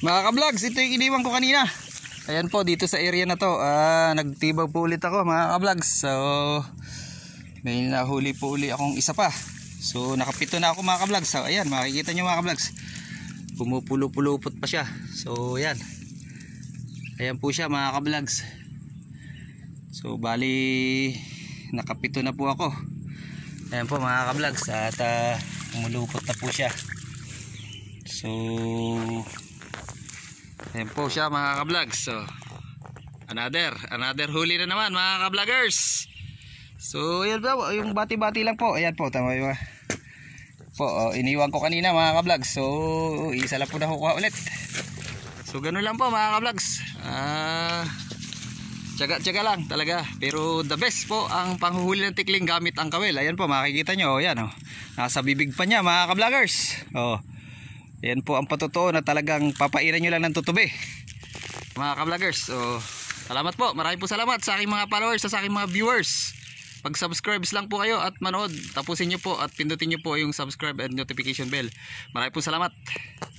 Mga kablogs, ito yung iniwan ko kanina. Ayan po, dito sa area na to. Ah, nagtibaw po ulit ako mga kablogs. So, may nahuli po uli akong isa pa. So, nakapito na ako mga kablogs. So, ayan, makikita nyo mga kablogs. Pumupulo-pulupot pa siya. So, ayan. Ayan po siya mga kablogs. So, bali, nakapito na po ako. Ayan po mga kablogs. At, uh, ah, umulupot na po siya. So, Ayan po siya mga kablogs. So, another, another huli na naman mga kabloggers. So, ayan po, yung bati-bati lang po. Ayan po, tama yung po, oh, iniwan ko kanina mga kablogs. So, isa lang po na kukuha ulit. So, ganun lang po mga kablogs. Ah... Uh, Tsaga-tsaga lang talaga. Pero the best po ang panghuhuli ng tikling gamit ang kawel. Ayan po makikita nyo. Ayan o. Oh. Nasa bibig pa niya mga kabloggers. O. Oh. Yan po ang patotoo na talagang papairan nyo lang ng tutubi. Mga kabloggers. So, salamat po. Maraming po salamat sa aking mga followers, sa aking mga viewers. Pag-subscribe lang po kayo at manood. Tapusin nyo po at pindutin nyo po yung subscribe and notification bell. Maraming po salamat.